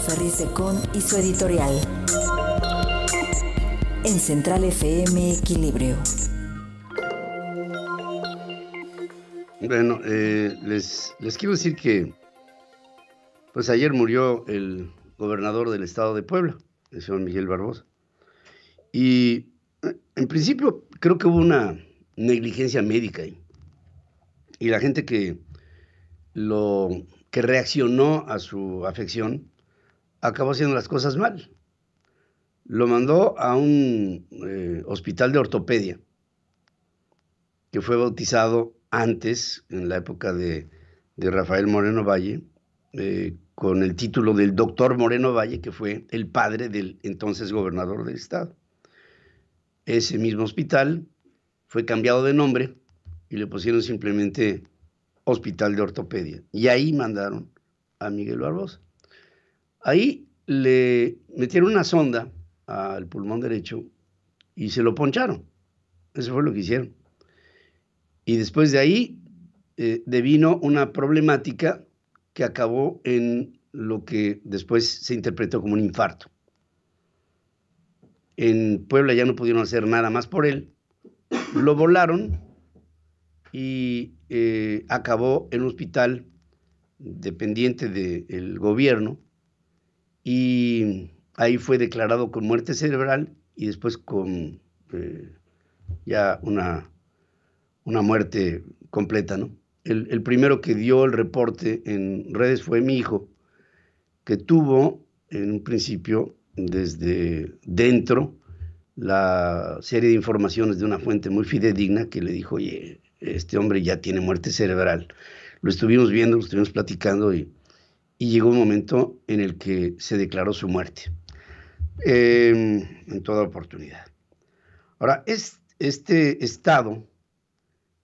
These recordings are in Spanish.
Ferriz de Con y su editorial. En Central FM Equilibrio. Bueno, eh, les, quiero decir que pues ayer murió el gobernador del estado de Puebla, el señor Miguel Barbosa. Y en principio creo que hubo una negligencia médica ahí. Y la gente que lo que reaccionó a su afección acabó haciendo las cosas mal. Lo mandó a un eh, hospital de ortopedia, que fue bautizado antes, en la época de, Rafael Moreno Valle, eh, con el título del doctor Moreno Valle, que fue el padre del entonces gobernador del estado. Ese mismo hospital fue cambiado de nombre y le pusieron simplemente Hospital de Ortopedia. Y ahí mandaron a Miguel Barbosa. Ahí le metieron una sonda al pulmón derecho y se lo poncharon. Eso fue lo que hicieron. Y después de ahí eh, devino una problemática que acabó en lo que después se interpretó como un infarto. En Puebla ya no pudieron hacer nada más por él. Lo volaron y eh, acabó en un hospital dependiente del gobierno y ahí fue declarado con muerte cerebral y después con eh, ya una, una muerte completa, ¿no? El, el, primero que dio el reporte en redes fue mi hijo, que tuvo en un principio desde dentro la serie de informaciones de una fuente muy fidedigna que le dijo, oye, este hombre ya tiene muerte cerebral. Lo estuvimos viendo, lo estuvimos platicando y y llegó un momento en el que se declaró su muerte em, en toda oportunidad. Ahora, este Estado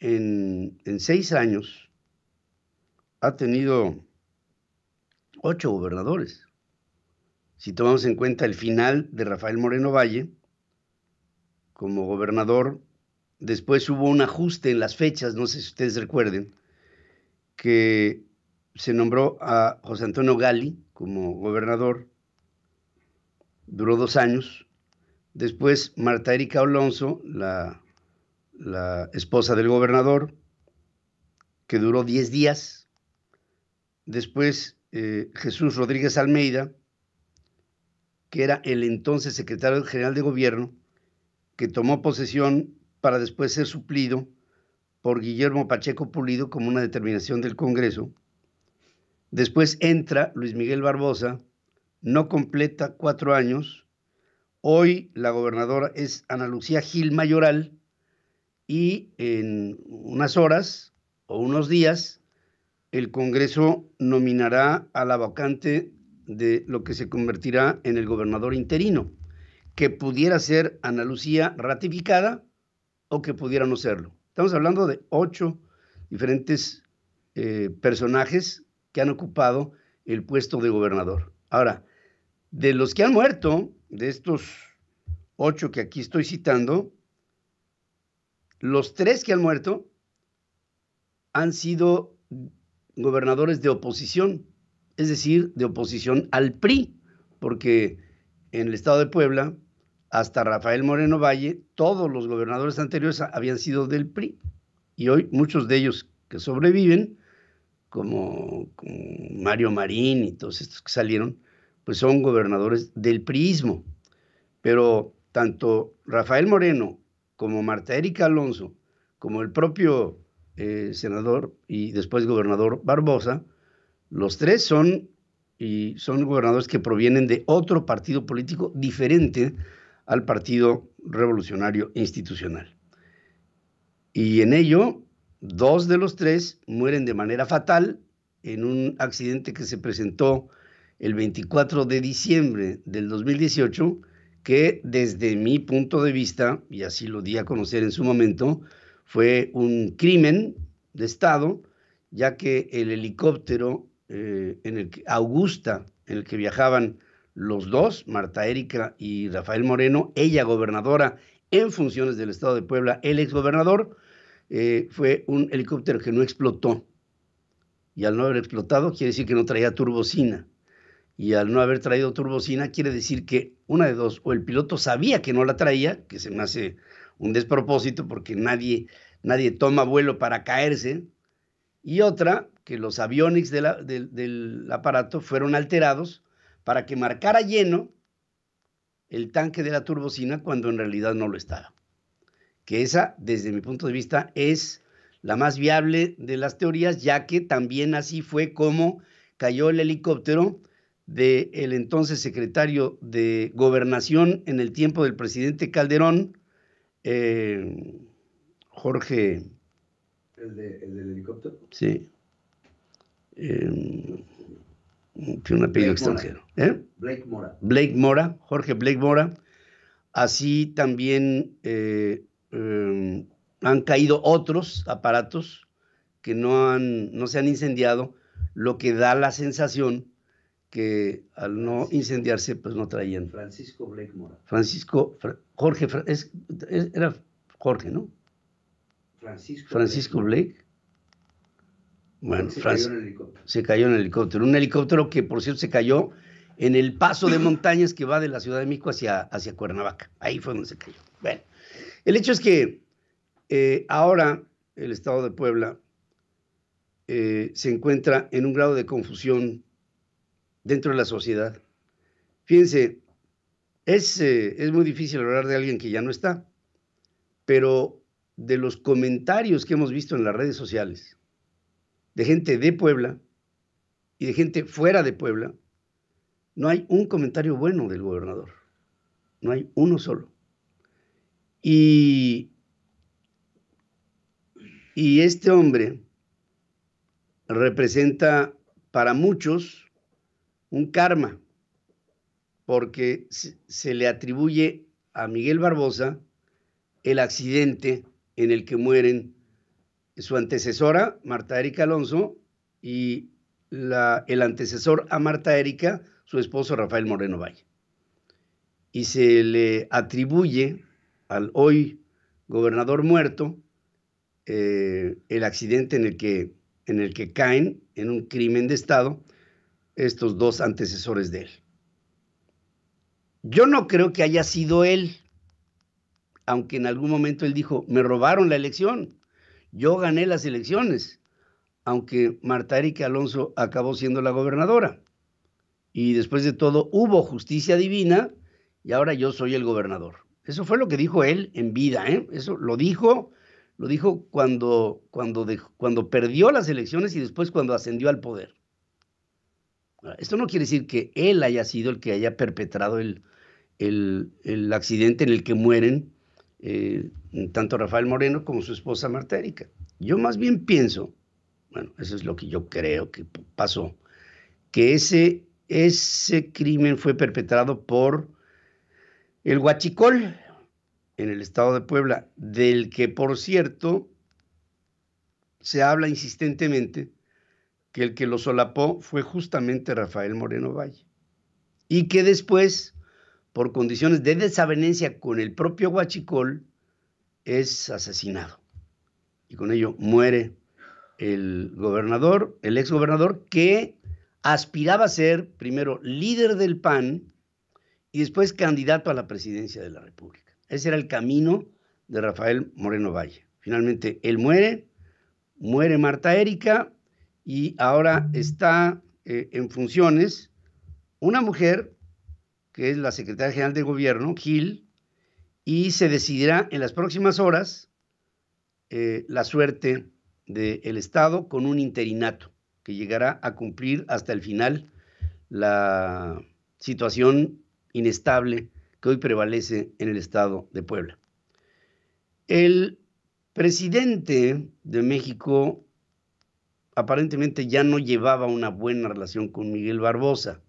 en, en seis años ha tenido ocho gobernadores. Si tomamos en cuenta el final de Rafael Moreno Valle como gobernador, después hubo un ajuste en las fechas, no sé si ustedes recuerden, que se nombró a José Antonio Gali como gobernador, duró dos años. Después Marta Erika Alonso, la, esposa del gobernador, que duró diez días. Después eh, Jesús Rodríguez Almeida, que era el entonces secretario general de gobierno, que tomó posesión para después ser suplido por Guillermo Pacheco Pulido como una determinación del Congreso Después entra Luis Miguel Barbosa, no completa cuatro años. Hoy la gobernadora es Ana Lucía Gil Mayoral y en unas horas o unos días el Congreso nominará a la vacante de lo que se convertirá en el gobernador interino, que pudiera ser Ana Lucía ratificada o que pudiera no serlo. Estamos hablando de ocho diferentes eh, personajes que han ocupado el puesto de gobernador. Ahora, de los que han muerto, de estos ocho que aquí estoy citando, los tres que han muerto han sido gobernadores de oposición, es decir, de oposición al PRI, porque en el estado de Puebla, hasta Rafael Moreno Valle, todos los gobernadores anteriores habían sido del PRI, y hoy muchos de ellos que sobreviven como, Mario Marín y todos estos que salieron, pues son gobernadores del priismo. Pero tanto Rafael Moreno como Marta Erika Alonso, como el propio eh, senador y después gobernador Barbosa, los tres son y son gobernadores que provienen de otro partido político diferente al Partido Revolucionario Institucional. Y en ello Dos de los tres mueren de manera fatal en un accidente que se presentó el 24 de diciembre del 2018, que desde mi punto de vista, y así lo di a conocer en su momento, fue un crimen de Estado, ya que el helicóptero eh, en el que, Augusta, en el que viajaban los dos, Marta Erika y Rafael Moreno, ella gobernadora en funciones del Estado de Puebla, el exgobernador, eh, fue un helicóptero que no explotó. Y al no haber explotado, quiere decir que no traía turbocina. Y al no haber traído turbocina, quiere decir que una de dos, o el piloto sabía que no la traía, que se me hace un despropósito porque nadie, nadie toma vuelo para caerse, y otra, que los aviones del aparato fueron alterados para que marcara lleno el tanque de la turbocina cuando en realidad no lo estaba que esa, desde mi punto de vista, es la más viable de las teorías, ya que también así fue como cayó el helicóptero del el entonces secretario de Gobernación en el tiempo del presidente Calderón, eh, Jorge. ¿El, del helicóptero? Sí. Eh, un apellido extranjero. ¿eh? Blake Mora. Blake Mora, Jorge Blake Mora. Así también eh, Em, han caído otros aparatos que no, han, no se han incendiado, lo que da la sensación que al no incendiarse, pues no traían. Francisco Mora. Francisco, Jorge, era Jorge, ¿no? Francisco. Francisco Blake. Bueno, se, cayó en el helicóptero. se cayó en el helicóptero. Un helicóptero que, por cierto, se cayó en el paso de montañas que va de la Ciudad de México hacia, hacia Cuernavaca. Ahí fue donde se cayó. Bueno, el hecho es que eh, ahora el Estado de Puebla eh, se encuentra en un grado de confusión dentro de la sociedad. Fíjense, eh, es muy difícil hablar de alguien que ya no está, pero de los comentarios que hemos visto en las redes sociales, de gente de Puebla y de gente fuera de Puebla, no hay un comentario bueno del gobernador. No hay uno solo. Y, y este hombre representa para muchos un karma, porque se le atribuye a Miguel Barbosa el accidente en el que mueren su antecesora, Marta Erika Alonso, y la, el antecesor a Marta Erika, su esposo Rafael Moreno Valle. Y se le atribuye al hoy gobernador muerto eh, el accidente en el, que, en el que caen en un crimen de Estado estos dos antecesores de él. Yo no creo que haya sido él, aunque en algún momento él dijo, me robaron la elección, yo gané las elecciones, aunque Marta Erika Alonso acabó siendo la gobernadora y después de todo hubo justicia divina y ahora yo soy el gobernador. Eso fue lo que dijo él en vida, ¿eh? Eso lo dijo, lo dijo cuando, cuando, cuando perdió las elecciones y después cuando ascendió al poder. Esto no quiere decir que él haya sido el que haya perpetrado el, el, accidente en el que mueren eh, tanto Rafael Moreno como su esposa Marta Erika. Yo más bien pienso, bueno, eso es lo que yo creo que pasó, que ese ese crimen fue perpetrado por el Huachicol en el estado de Puebla, del que por cierto se habla insistentemente que el que lo solapó fue justamente Rafael Moreno Valle y que después, por condiciones de desavenencia con el propio Huachicol, es asesinado. Y con ello muere el gobernador, el exgobernador, que aspiraba a ser primero líder del PAN y después candidato a la presidencia de la República. Ese era el camino de Rafael Moreno Valle. Finalmente, él muere, muere Marta Erika y ahora está eh, en funciones una mujer que es la secretaria general de gobierno, Gil, y se decidirá en las próximas horas eh, la suerte del Estado con un interinato que llegará a cumplir hasta el final la situación inestable que hoy prevalece en el estado de Puebla. El presidente de México aparentemente ya no llevaba una buena relación con Miguel Barbosa.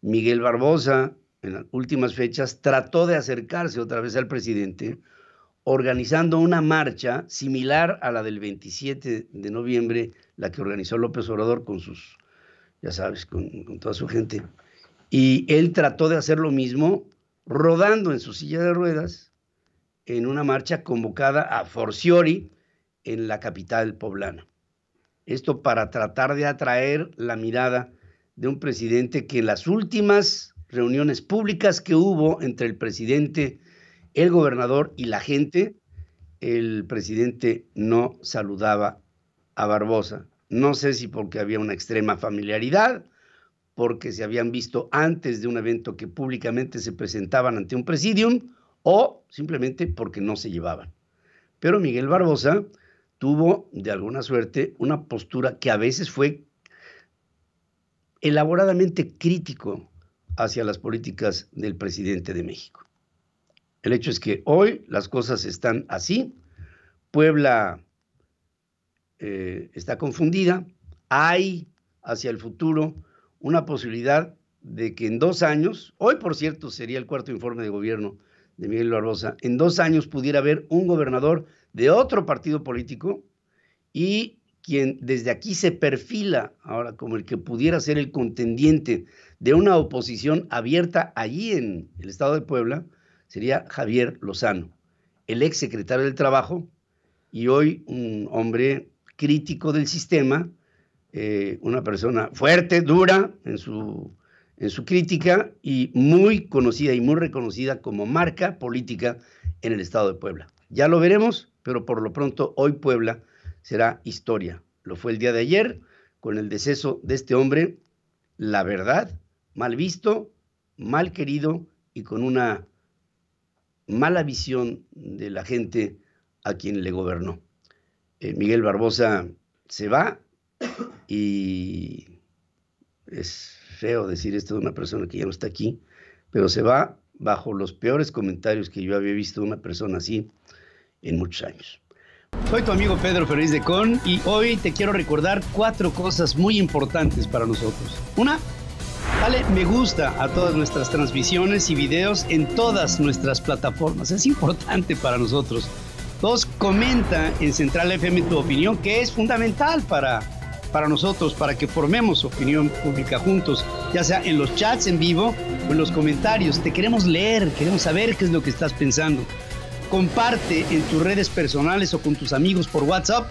Miguel Barbosa en las últimas fechas trató de acercarse otra vez al presidente organizando una marcha similar a la del 27 de noviembre la que organizó López Obrador con sus, ya sabes, con, toda su gente. Y él trató de hacer lo mismo rodando en su silla de ruedas en una marcha convocada a forciori en la capital poblana. Esto para tratar de atraer la mirada de un presidente que en las últimas reuniones públicas que hubo entre el presidente, el gobernador y la gente, el presidente no saludaba a Barbosa. No sé si porque había una extrema familiaridad, porque se habían visto antes de un evento que públicamente se presentaban ante un presidium, o simplemente porque no se llevaban. Pero Miguel Barbosa tuvo, de alguna suerte, una postura que a veces fue elaboradamente crítico hacia las políticas del presidente de México. El hecho es que hoy las cosas están así. Puebla eh, está confundida. Hay hacia el futuro una posibilidad de que en dos años, hoy por cierto sería el cuarto informe de gobierno de Miguel Barbosa, en dos años pudiera haber un gobernador de otro partido político y quien desde aquí se perfila ahora como el que pudiera ser el contendiente de una oposición abierta allí en el estado de Puebla, sería Javier Lozano, el ex secretario del Trabajo y hoy un hombre crítico del sistema, eh, una persona fuerte, dura en su, en su crítica y muy conocida y muy reconocida como marca política en el estado de Puebla. Ya lo veremos, pero por lo pronto hoy Puebla será historia. Lo fue el día de ayer con el deceso de este hombre, la verdad, mal visto, mal querido y con una mala visión de la gente a quien le gobernó. Eh, Miguel Barbosa se va y es feo decir esto de una persona que ya no está aquí, pero se va bajo los peores comentarios que yo había visto de una persona así en muchos años. Soy tu amigo Pedro Ferriz de Con y hoy te quiero recordar cuatro cosas muy importantes para nosotros. Una, dale me gusta a todas nuestras transmisiones y videos en todas nuestras plataformas. Es importante para nosotros comenta en Central FM tu opinión, que es fundamental para, para nosotros, para que formemos opinión pública juntos, ya sea en los chats en vivo o en los comentarios. Te queremos leer, queremos saber qué es lo que estás pensando. Comparte en tus redes personales o con tus amigos por WhatsApp.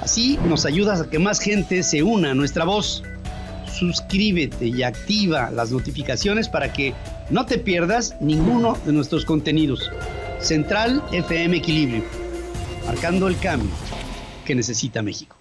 Así nos ayudas a que más gente se una a nuestra voz. Suscríbete y activa las notificaciones para que no te pierdas ninguno de nuestros contenidos. Central FM Equilibrio marcando el cambio que necesita México.